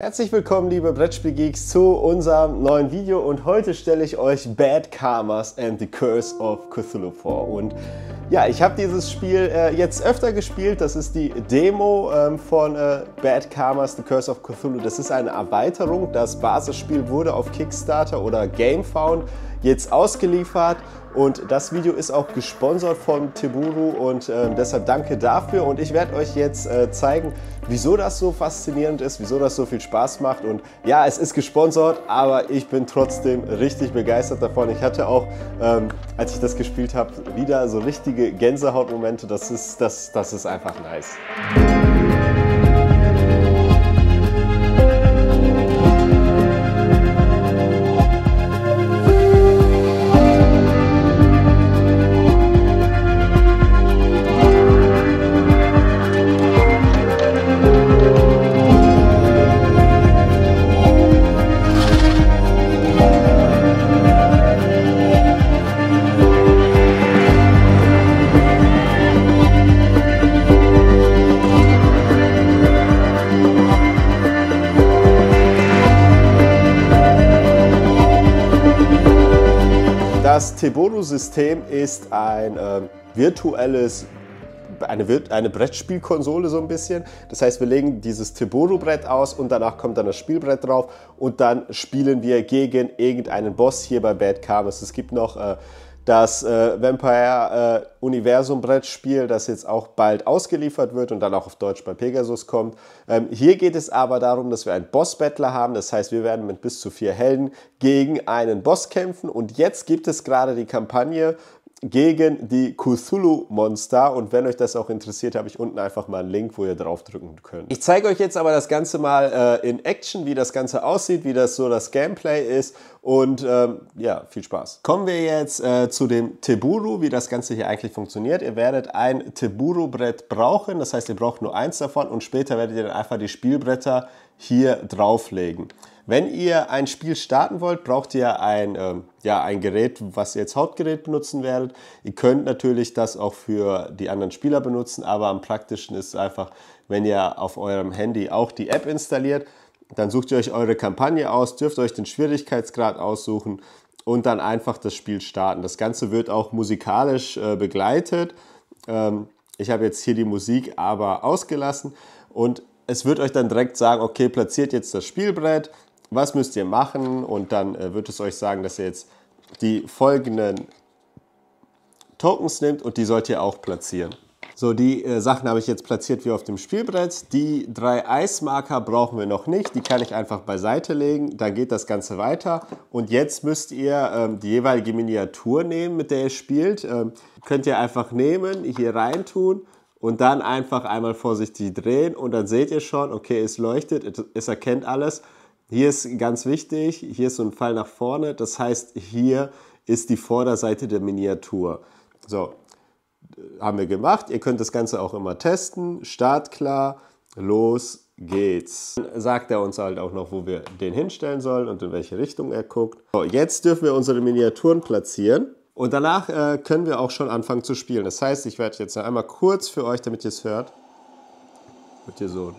Herzlich willkommen, liebe Brettspielgeeks, zu unserem neuen Video und heute stelle ich euch Bad Karmas and the Curse of Cthulhu vor. Und ja, ich habe dieses Spiel äh, jetzt öfter gespielt. Das ist die Demo ähm, von äh, Bad Karmas The Curse of Cthulhu. Das ist eine Erweiterung. Das Basisspiel wurde auf Kickstarter oder GameFound jetzt ausgeliefert und das Video ist auch gesponsert von Teburu und äh, deshalb danke dafür. Und ich werde euch jetzt äh, zeigen, wieso das so faszinierend ist, wieso das so viel Spaß macht. Und ja, es ist gesponsert, aber ich bin trotzdem richtig begeistert davon. Ich hatte auch, ähm, als ich das gespielt habe, wieder so richtige Gänsehautmomente. Das ist, das, das ist einfach nice. Das Tebodo-System ist ein äh, virtuelles eine, eine Brettspielkonsole so ein bisschen. Das heißt, wir legen dieses Tebodo-Brett aus und danach kommt dann das Spielbrett drauf und dann spielen wir gegen irgendeinen Boss hier bei Bad Karmas. Es gibt noch äh, das äh, Vampire-Universum-Brettspiel, äh, das jetzt auch bald ausgeliefert wird und dann auch auf Deutsch bei Pegasus kommt. Ähm, hier geht es aber darum, dass wir einen Boss-Battler haben. Das heißt, wir werden mit bis zu vier Helden gegen einen Boss kämpfen. Und jetzt gibt es gerade die Kampagne, gegen die Cthulhu-Monster. Und wenn euch das auch interessiert, habe ich unten einfach mal einen Link, wo ihr drauf drücken könnt. Ich zeige euch jetzt aber das Ganze mal äh, in Action, wie das Ganze aussieht, wie das so das Gameplay ist. Und ähm, ja, viel Spaß. Kommen wir jetzt äh, zu dem Teburu, wie das Ganze hier eigentlich funktioniert. Ihr werdet ein Teburu-Brett brauchen, das heißt, ihr braucht nur eins davon und später werdet ihr dann einfach die Spielbretter hier drauflegen. Wenn ihr ein Spiel starten wollt, braucht ihr ein, ähm, ja, ein Gerät, was ihr als Hauptgerät benutzen werdet. Ihr könnt natürlich das auch für die anderen Spieler benutzen, aber am praktischsten ist es einfach, wenn ihr auf eurem Handy auch die App installiert, dann sucht ihr euch eure Kampagne aus, dürft euch den Schwierigkeitsgrad aussuchen und dann einfach das Spiel starten. Das Ganze wird auch musikalisch äh, begleitet. Ähm, ich habe jetzt hier die Musik aber ausgelassen und es wird euch dann direkt sagen, okay, platziert jetzt das Spielbrett, was müsst ihr machen und dann äh, wird es euch sagen, dass ihr jetzt die folgenden Tokens nehmt und die sollt ihr auch platzieren. So, die äh, Sachen habe ich jetzt platziert wie auf dem Spielbrett. Die drei Eismarker brauchen wir noch nicht. Die kann ich einfach beiseite legen. Dann geht das Ganze weiter. Und jetzt müsst ihr ähm, die jeweilige Miniatur nehmen, mit der ihr spielt. Ähm, könnt ihr einfach nehmen, hier reintun und dann einfach einmal vorsichtig drehen. Und dann seht ihr schon, okay, es leuchtet, es erkennt alles. Hier ist ganz wichtig, hier ist so ein Fall nach vorne, das heißt, hier ist die Vorderseite der Miniatur. So, haben wir gemacht. Ihr könnt das Ganze auch immer testen. Start klar, los geht's. Dann sagt er uns halt auch noch, wo wir den hinstellen sollen und in welche Richtung er guckt. So, jetzt dürfen wir unsere Miniaturen platzieren. Und danach äh, können wir auch schon anfangen zu spielen. Das heißt, ich werde jetzt noch einmal kurz für euch, damit ihr es hört, wird hier so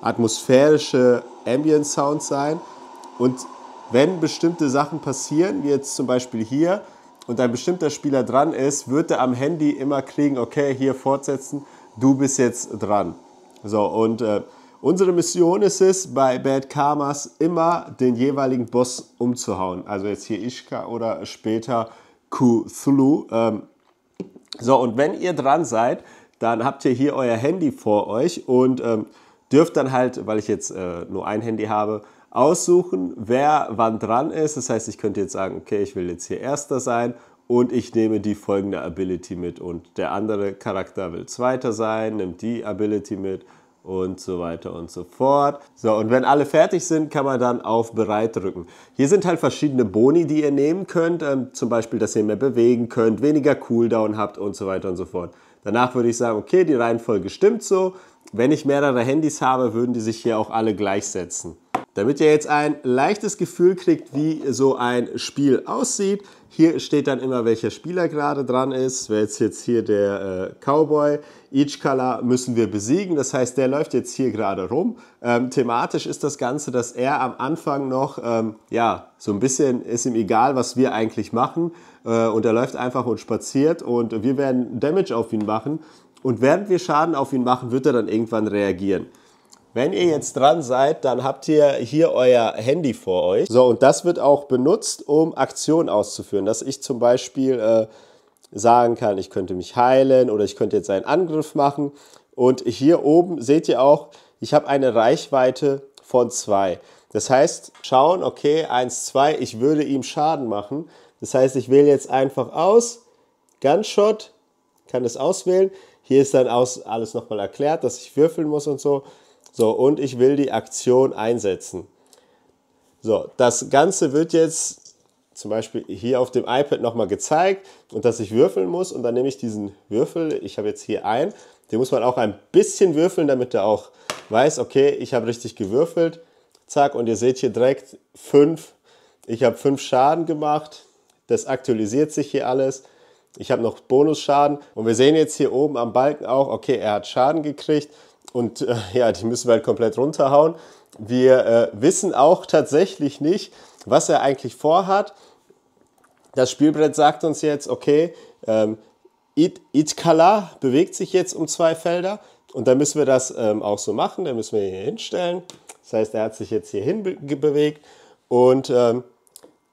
atmosphärische Ambient Sound sein. Und wenn bestimmte Sachen passieren, wie jetzt zum Beispiel hier, und ein bestimmter Spieler dran ist, wird er am Handy immer kriegen, okay, hier fortsetzen, du bist jetzt dran. So, und äh, unsere Mission ist es, bei Bad Karmas immer den jeweiligen Boss umzuhauen. Also jetzt hier Ishka oder später Kuthulu. Ähm, so, und wenn ihr dran seid, dann habt ihr hier euer Handy vor euch und ähm, dürft dann halt, weil ich jetzt äh, nur ein Handy habe, aussuchen, wer wann dran ist. Das heißt, ich könnte jetzt sagen, okay, ich will jetzt hier erster sein und ich nehme die folgende Ability mit und der andere Charakter will zweiter sein, nimmt die Ability mit und so weiter und so fort. So, und wenn alle fertig sind, kann man dann auf Bereit drücken. Hier sind halt verschiedene Boni, die ihr nehmen könnt. Ähm, zum Beispiel, dass ihr mehr bewegen könnt, weniger Cooldown habt und so weiter und so fort. Danach würde ich sagen, okay, die Reihenfolge stimmt so. Wenn ich mehrere Handys habe, würden die sich hier auch alle gleichsetzen. Damit ihr jetzt ein leichtes Gefühl kriegt, wie so ein Spiel aussieht, hier steht dann immer, welcher Spieler gerade dran ist. Wäre jetzt, jetzt hier der äh, Cowboy. Each Color müssen wir besiegen. Das heißt, der läuft jetzt hier gerade rum. Ähm, thematisch ist das Ganze, dass er am Anfang noch, ähm, ja, so ein bisschen ist ihm egal, was wir eigentlich machen. Äh, und er läuft einfach und spaziert und wir werden Damage auf ihn machen. Und während wir Schaden auf ihn machen, wird er dann irgendwann reagieren. Wenn ihr jetzt dran seid, dann habt ihr hier euer Handy vor euch. So, und das wird auch benutzt, um Aktionen auszuführen. Dass ich zum Beispiel äh, sagen kann, ich könnte mich heilen oder ich könnte jetzt einen Angriff machen. Und hier oben seht ihr auch, ich habe eine Reichweite von 2. Das heißt, schauen, okay, 1, 2, ich würde ihm Schaden machen. Das heißt, ich wähle jetzt einfach aus, Gunshot, kann das auswählen. Hier ist dann aus, alles nochmal erklärt, dass ich würfeln muss und so. So, und ich will die Aktion einsetzen. So, das Ganze wird jetzt zum Beispiel hier auf dem iPad nochmal gezeigt und dass ich würfeln muss. Und dann nehme ich diesen Würfel, ich habe jetzt hier einen, den muss man auch ein bisschen würfeln, damit er auch weiß, okay, ich habe richtig gewürfelt. Zack, und ihr seht hier direkt 5. Ich habe 5 Schaden gemacht. Das aktualisiert sich hier alles ich habe noch Bonusschaden. Und wir sehen jetzt hier oben am Balken auch, okay, er hat Schaden gekriegt und äh, ja, die müssen wir halt komplett runterhauen. Wir äh, wissen auch tatsächlich nicht, was er eigentlich vorhat. Das Spielbrett sagt uns jetzt, okay, ähm, It Itkala bewegt sich jetzt um zwei Felder und dann müssen wir das ähm, auch so machen. Dann müssen wir ihn hier hinstellen. Das heißt, er hat sich jetzt hier hin be bewegt und ähm,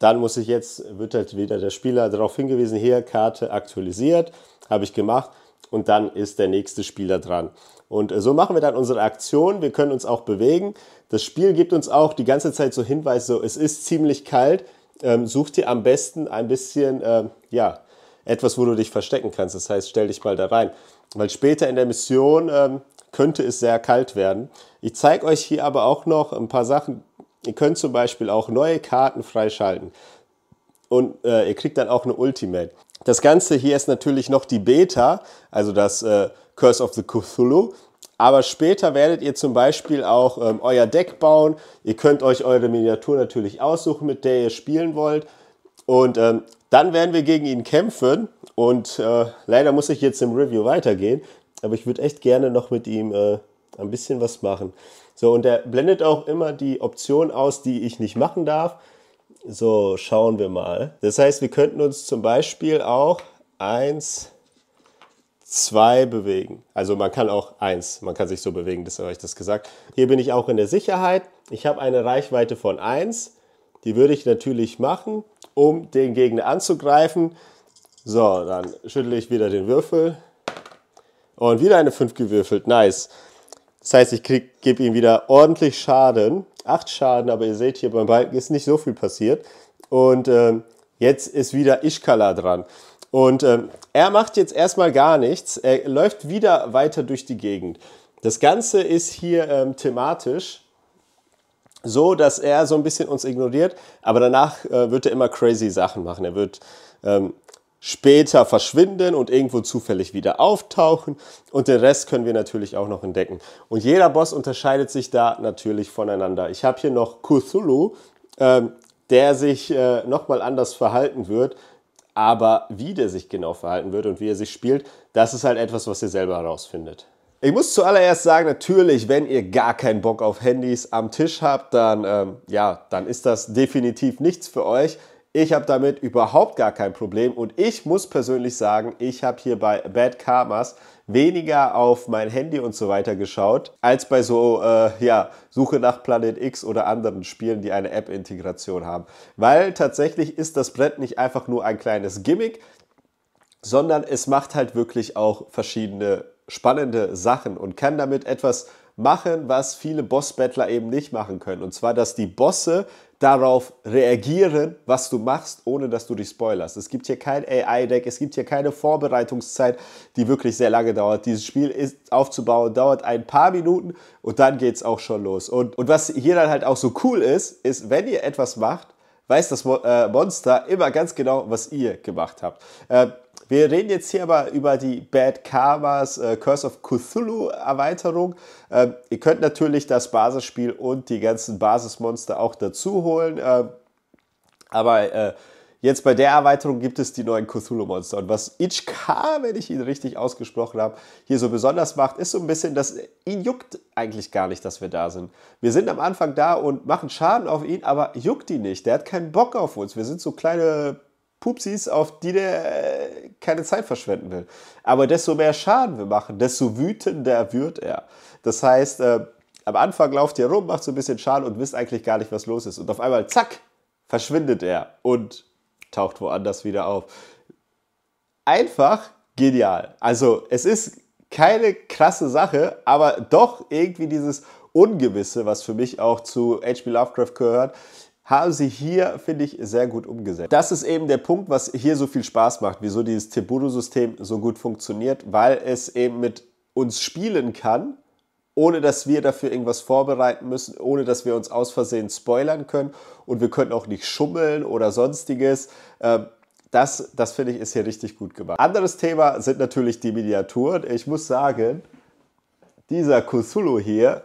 dann muss ich jetzt, wird halt wieder der Spieler darauf hingewiesen, hier Karte aktualisiert, habe ich gemacht und dann ist der nächste Spieler dran. Und äh, so machen wir dann unsere Aktion. Wir können uns auch bewegen. Das Spiel gibt uns auch die ganze Zeit so Hinweise, so es ist ziemlich kalt. Ähm, such dir am besten ein bisschen, ähm, ja, etwas, wo du dich verstecken kannst. Das heißt, stell dich mal da rein. Weil später in der Mission ähm, könnte es sehr kalt werden. Ich zeige euch hier aber auch noch ein paar Sachen, Ihr könnt zum Beispiel auch neue Karten freischalten und äh, ihr kriegt dann auch eine Ultimate. Das Ganze hier ist natürlich noch die Beta, also das äh, Curse of the Cthulhu. Aber später werdet ihr zum Beispiel auch ähm, euer Deck bauen. Ihr könnt euch eure Miniatur natürlich aussuchen, mit der ihr spielen wollt. Und ähm, dann werden wir gegen ihn kämpfen. Und äh, leider muss ich jetzt im Review weitergehen. Aber ich würde echt gerne noch mit ihm äh, ein bisschen was machen. So, und er blendet auch immer die Option aus, die ich nicht machen darf. So, schauen wir mal. Das heißt, wir könnten uns zum Beispiel auch 1, 2 bewegen. Also man kann auch 1, man kann sich so bewegen, das habe ich das gesagt. Hier bin ich auch in der Sicherheit. Ich habe eine Reichweite von 1. Die würde ich natürlich machen, um den Gegner anzugreifen. So, dann schüttle ich wieder den Würfel. Und wieder eine 5 gewürfelt. Nice. Das heißt, ich gebe ihm wieder ordentlich Schaden. Acht Schaden, aber ihr seht hier beim Balken ist nicht so viel passiert. Und äh, jetzt ist wieder Ishkala dran. Und äh, er macht jetzt erstmal gar nichts. Er läuft wieder weiter durch die Gegend. Das Ganze ist hier ähm, thematisch so, dass er so ein bisschen uns ignoriert, aber danach äh, wird er immer crazy Sachen machen. Er wird ähm, später verschwinden und irgendwo zufällig wieder auftauchen und den Rest können wir natürlich auch noch entdecken. Und jeder Boss unterscheidet sich da natürlich voneinander. Ich habe hier noch Cthulhu, ähm, der sich äh, nochmal anders verhalten wird, aber wie der sich genau verhalten wird und wie er sich spielt, das ist halt etwas, was ihr selber herausfindet. Ich muss zuallererst sagen, natürlich, wenn ihr gar keinen Bock auf Handys am Tisch habt, dann, ähm, ja, dann ist das definitiv nichts für euch. Ich habe damit überhaupt gar kein Problem und ich muss persönlich sagen, ich habe hier bei Bad Karmas weniger auf mein Handy und so weiter geschaut, als bei so, äh, ja, Suche nach Planet X oder anderen Spielen, die eine App-Integration haben. Weil tatsächlich ist das Brett nicht einfach nur ein kleines Gimmick, sondern es macht halt wirklich auch verschiedene spannende Sachen und kann damit etwas machen, was viele Boss-Battler eben nicht machen können. Und zwar, dass die Bosse darauf reagieren, was du machst, ohne dass du dich spoilerst. Es gibt hier kein AI-Deck, es gibt hier keine Vorbereitungszeit, die wirklich sehr lange dauert. Dieses Spiel ist aufzubauen, dauert ein paar Minuten und dann geht es auch schon los. Und, und was hier dann halt auch so cool ist, ist, wenn ihr etwas macht, weiß das äh, Monster immer ganz genau, was ihr gemacht habt. Ähm, wir reden jetzt hier aber über die Bad Karmas äh, Curse of Cthulhu Erweiterung. Ähm, ihr könnt natürlich das Basisspiel und die ganzen Basismonster auch dazu holen. Ähm, aber äh, jetzt bei der Erweiterung gibt es die neuen Cthulhu-Monster. Und was Ichka, wenn ich ihn richtig ausgesprochen habe, hier so besonders macht, ist so ein bisschen, dass ihn juckt eigentlich gar nicht, dass wir da sind. Wir sind am Anfang da und machen Schaden auf ihn, aber juckt ihn nicht. Der hat keinen Bock auf uns. Wir sind so kleine Pupsis, auf die der äh, keine Zeit verschwenden will. Aber desto mehr Schaden wir machen, desto wütender wird er. Das heißt, äh, am Anfang lauft ihr rum, macht so ein bisschen Schaden und wisst eigentlich gar nicht, was los ist. Und auf einmal, zack, verschwindet er und taucht woanders wieder auf. Einfach genial. Also es ist keine krasse Sache, aber doch irgendwie dieses Ungewisse, was für mich auch zu H.P. Lovecraft gehört, haben sie hier, finde ich, sehr gut umgesetzt. Das ist eben der Punkt, was hier so viel Spaß macht, wieso dieses Tebudo-System so gut funktioniert, weil es eben mit uns spielen kann, ohne dass wir dafür irgendwas vorbereiten müssen, ohne dass wir uns aus Versehen spoilern können und wir können auch nicht schummeln oder sonstiges. Ähm, das, das finde ich, ist hier richtig gut gemacht. Anderes Thema sind natürlich die Miniaturen. Ich muss sagen, dieser Cthulhu hier,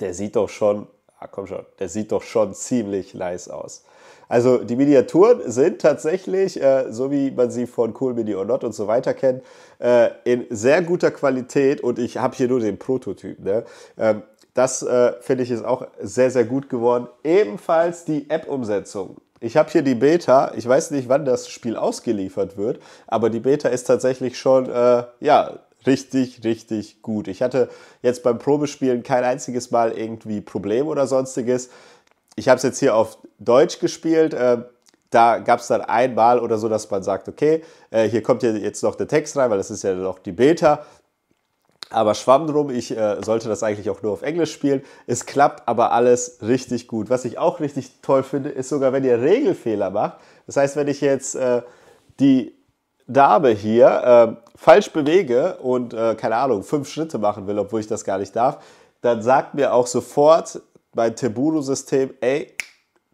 der sieht doch schon Ah, komm schon, der sieht doch schon ziemlich nice aus. Also die Miniaturen sind tatsächlich, äh, so wie man sie von Cool Mini or Not und so weiter kennt, äh, in sehr guter Qualität und ich habe hier nur den Prototyp. Ne? Ähm, das äh, finde ich ist auch sehr, sehr gut geworden. Ebenfalls die App-Umsetzung. Ich habe hier die Beta. Ich weiß nicht, wann das Spiel ausgeliefert wird, aber die Beta ist tatsächlich schon äh, ja, richtig, richtig gut. Ich hatte jetzt beim Probespielen kein einziges Mal irgendwie Probleme oder sonstiges. Ich habe es jetzt hier auf Deutsch gespielt. Äh, da gab es dann einmal oder so, dass man sagt, okay, äh, hier kommt jetzt noch der Text rein, weil das ist ja noch die Beta. Aber schwamm drum, ich äh, sollte das eigentlich auch nur auf Englisch spielen. Es klappt aber alles richtig gut. Was ich auch richtig toll finde, ist sogar, wenn ihr Regelfehler macht. Das heißt, wenn ich jetzt äh, die Dame hier äh, falsch bewege und äh, keine Ahnung, fünf Schritte machen will, obwohl ich das gar nicht darf, dann sagt mir auch sofort mein Teburo-System, ey,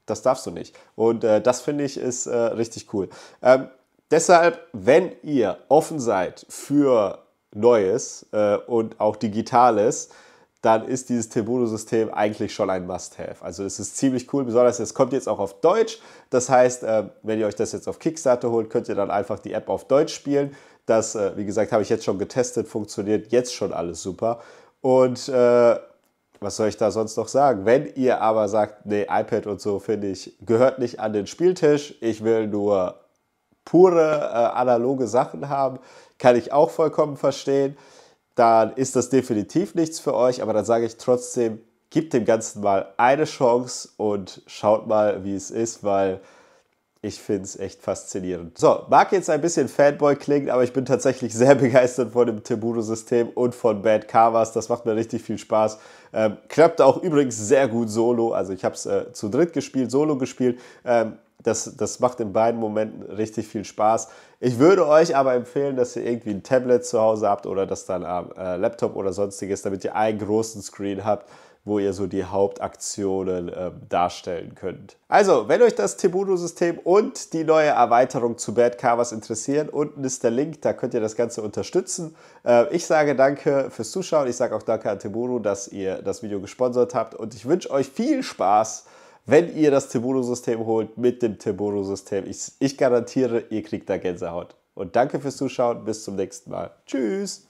das darfst du nicht. Und äh, das finde ich ist äh, richtig cool. Ähm, deshalb, wenn ihr offen seid für Neues äh, und auch Digitales, dann ist dieses Tribuno-System eigentlich schon ein Must-Have. Also es ist ziemlich cool, besonders es kommt jetzt auch auf Deutsch. Das heißt, äh, wenn ihr euch das jetzt auf Kickstarter holt, könnt ihr dann einfach die App auf Deutsch spielen. Das, äh, wie gesagt, habe ich jetzt schon getestet, funktioniert jetzt schon alles super. Und äh, was soll ich da sonst noch sagen? Wenn ihr aber sagt, nee, iPad und so finde ich, gehört nicht an den Spieltisch, ich will nur pure äh, analoge Sachen haben, kann ich auch vollkommen verstehen dann ist das definitiv nichts für euch. Aber dann sage ich trotzdem, gebt dem Ganzen mal eine Chance und schaut mal, wie es ist, weil ich finde es echt faszinierend. So, mag jetzt ein bisschen Fanboy klingen, aber ich bin tatsächlich sehr begeistert von dem Temudo-System und von Bad Carvers. Das macht mir richtig viel Spaß. Ähm, klappt auch übrigens sehr gut solo. Also ich habe es äh, zu dritt gespielt, solo gespielt. Ähm, das, das macht in beiden Momenten richtig viel Spaß. Ich würde euch aber empfehlen, dass ihr irgendwie ein Tablet zu Hause habt oder dass dann am äh, Laptop oder sonstiges, damit ihr einen großen Screen habt, wo ihr so die Hauptaktionen ähm, darstellen könnt. Also, wenn euch das tebudo system und die neue Erweiterung zu Bad Covers interessieren, unten ist der Link, da könnt ihr das Ganze unterstützen. Äh, ich sage danke fürs Zuschauen, ich sage auch danke an Tebudo, dass ihr das Video gesponsert habt und ich wünsche euch viel Spaß wenn ihr das Tibudo-System holt mit dem Tibudo-System. Ich, ich garantiere, ihr kriegt da Gänsehaut. Und danke fürs Zuschauen. Bis zum nächsten Mal. Tschüss.